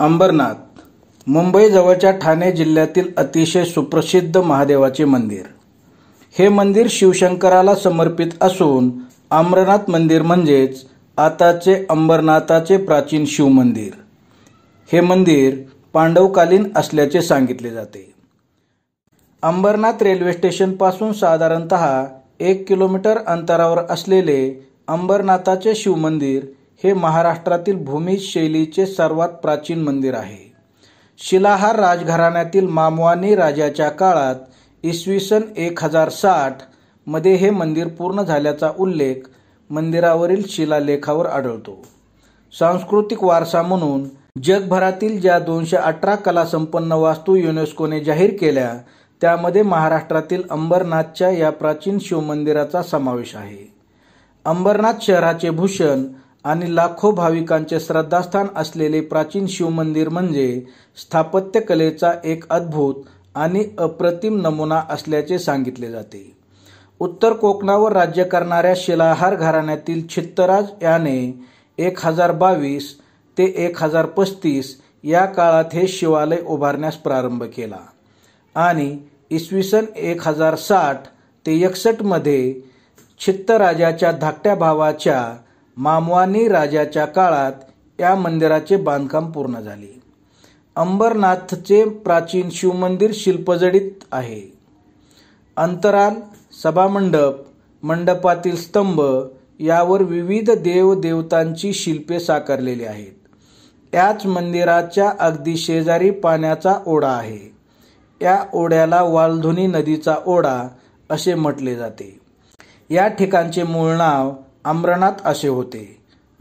अंबरनाथ मुंबईजवळच्या ठाणे जिल्ह्यातील अतिशय सुप्रसिद्ध महादेवाचे मंदिर हे मंदिर शिवशंकराला समर्पित असून अमरनाथ मंदिर म्हणजेच आताचे अंबरनाथाचे प्राचीन शिवमंदिर हे मंदिर पांडवकालीन असल्याचे सांगितले जाते अंबरनाथ रेल्वे स्टेशनपासून साधारणत एक किलोमीटर अंतरावर असलेले अंबरनाथाचे शिवमंदिर हे महाराष्ट्रातील भूमी शैलीचे सर्वात प्राचीन मंदिर आहे शिलाहार राजघराण्यातील मामवानी राजाच्या काळात इसवी सन एक हजार साठ मध्ये हे मंदिर पूर्ण झाल्याचा उल्लेख मंदिरावरील शिलालेखावर आढळतो सांस्कृतिक वारसा म्हणून जगभरातील ज्या दोनशे अठरा कलासंपन्न वास्तू युनेस्कोने जाहीर केल्या त्यामध्ये महाराष्ट्रातील अंबरनाथच्या या प्राचीन शिवमंदिराचा समावेश आहे अंबरनाथ शहराचे भूषण आणि लाखो भाविकांचे श्रद्धास्थान असलेले प्राचीन शिवमंदिर म्हणजे स्थापत्यकलेचा एक अद्भुत आणि अप्रतिम नमुना असल्याचे सांगितले जाते उत्तर कोकणावर राज्य करणाऱ्या शिलाहार घराण्यातील छित्तराज याने एक हजार बावीस ते एक हजार पस्तीस या काळात हे शिवालय उभारण्यास प्रारंभ केला आणि इसवी सन एक हजार साठ ते एकसष्टमध्ये छित्तराजाच्या धाकट्या भावाच्या मामवानी राजाच्या काळात या मंदिराचे बांधकाम पूर्ण झाले अंबरनाथचे प्राचीन शिवमंदिर शिल्पजडित आहे अंतराल सभामंडप मंडपातील स्तंभ यावर विविध देवदेवतांची शिल्पे साकारलेली आहेत त्याच मंदिराच्या अगदी शेजारी पाण्याचा ओढा आहे या ओढ्याला वालधुनी नदीचा ओढा असे म्हटले जाते या ठिकाणचे मूळ नाव अंबरनाथ असे होते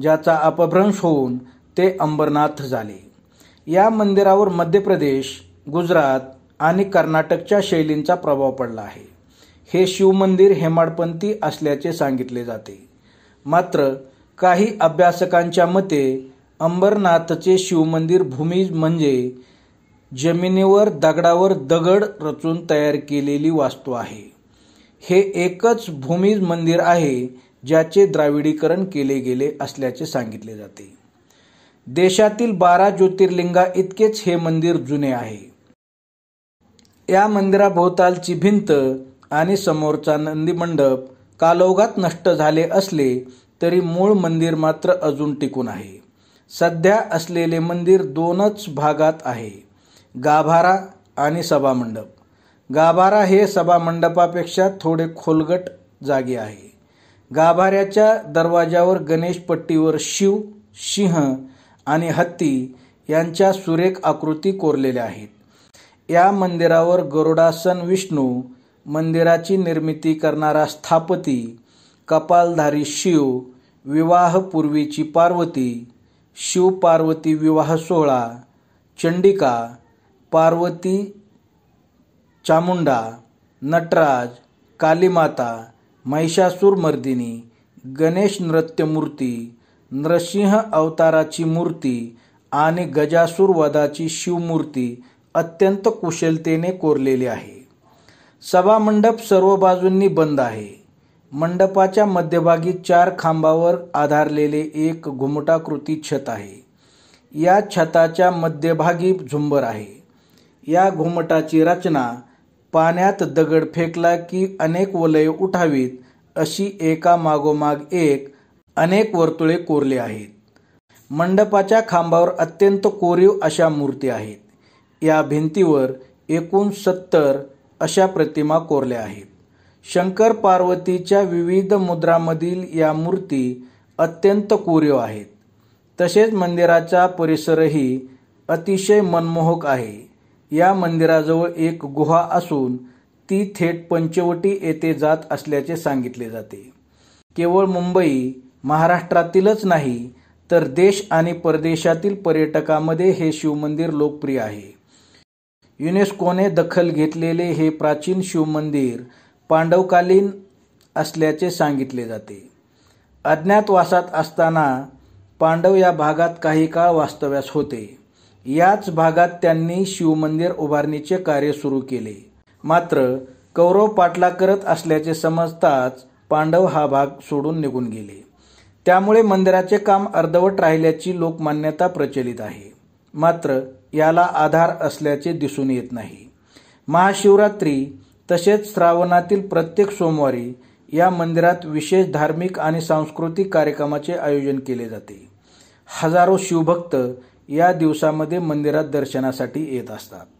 ज्याचा अपभ्रंश होऊन ते अंबरनाथ झाले या मंदिरावर मध्य प्रदेश गुजरात आणि कर्नाटकच्या शैलींचा प्रभाव पडला आहे हे शिवमंदिर हेमाडपंथी असल्याचे सांगितले जाते मात्र काही अभ्यासकांच्या मते अंबरनाथचे शिवमंदिर भूमी म्हणजे जमिनीवर दगडावर दगड रचून तयार केलेली वास्तू आहे हे एकच भूमी मंदिर आहे ज्याचे द्राविडीकरण केले गेले असल्याचे सांगितले जाते देशातील बारा ज्योतिर्लिंगा इतकेच हे मंदिर जुने आहे या मंदिराभोवतालची भिंत आणि समोरचा नंदी मंडप कालोगात नष्ट झाले असले तरी मूळ मंदिर मात्र अजून टिकून आहे सध्या असलेले मंदिर दोनच भागात आहे गाभारा आणि सभामंडप गाभारा हे सभामंडपापेक्षा थोडे खोलगट जागे आहे गाभाऱ्याच्या दरवाजावर गणेश पट्टीवर शिव सिंह आणि हत्ती यांच्या सुरेख आकृती कोरलेल्या आहेत या मंदिरावर गरुडासन विष्णू मंदिराची निर्मिती करणारा स्थापती कपालधारी शिव विवाहपूर्वीची पार्वती शिव पार्वती विवाह सोहळा चंडिका पार्वती चामुंडा नटराज कालीमाता महिषासूर मर्दिनी गणेश नृत्यमूर्ती नृसिंह अवताराची मूर्ती आणि गजासूर वधाची शिवमूर्ती अत्यंत कुशलतेने कोरलेली आहे मंडप सर्व बाजूंनी बंद आहे मंडपाच्या मध्यभागी चार खांबावर आधारलेले एक घुमटाकृती छत आहे या छताच्या मध्यभागी झुंबर आहे या घुमटाची रचना पाण्यात दगड फेकला की अनेक वलय उठावीत अशी एका मागोमाग एक अनेक वर्तुळे कोरली आहेत मंडपाच्या खांबावर अत्यंत कोरीव अशा मूर्ती आहेत या भिंतीवर एकूण सत्तर अशा प्रतिमा कोरल्या आहेत शंकर पार्वतीच्या विविध मुद्रामधील या मूर्ती अत्यंत कोरीव आहेत तसेच मंदिराचा परिसरही अतिशय मनमोहक आहे या मंदिराजवळ एक गुहा असून ती थेट पंचवटी येथे जात असल्याचे सांगितले जाते केवळ मुंबई महाराष्ट्रातीलच नाही तर देश आणि परदेशातील पर्यटकामध्ये हे शिवमंदिर लोकप्रिय आहे युनेस्कोने दखल घेतलेले हे प्राचीन शिवमंदिर पांडवकालीन असल्याचे सांगितले जाते अज्ञातवासात असताना पांडव या भागात काही काळ वास्तव्यास होते याच भागात त्यांनी शिवमंदिर उभारणीचे कार्य सुरू केले मात्र कौरव पाटला करत असल्याचे समजताच पांडव हा भाग सोडून निघून गेले त्यामुळे मंदिराचे काम अर्धवट राहिल्याची लोकमान्यता प्रचलित आहे मात्र याला आधार असल्याचे दिसून येत नाही महाशिवरात्री तसेच श्रावणातील प्रत्येक सोमवारी या मंदिरात विशेष धार्मिक आणि सांस्कृतिक कार्यक्रमाचे आयोजन केले जाते हजारो शिवभक्त या दिवसामध्ये मंदिरात दर्शनासाठी येत असतात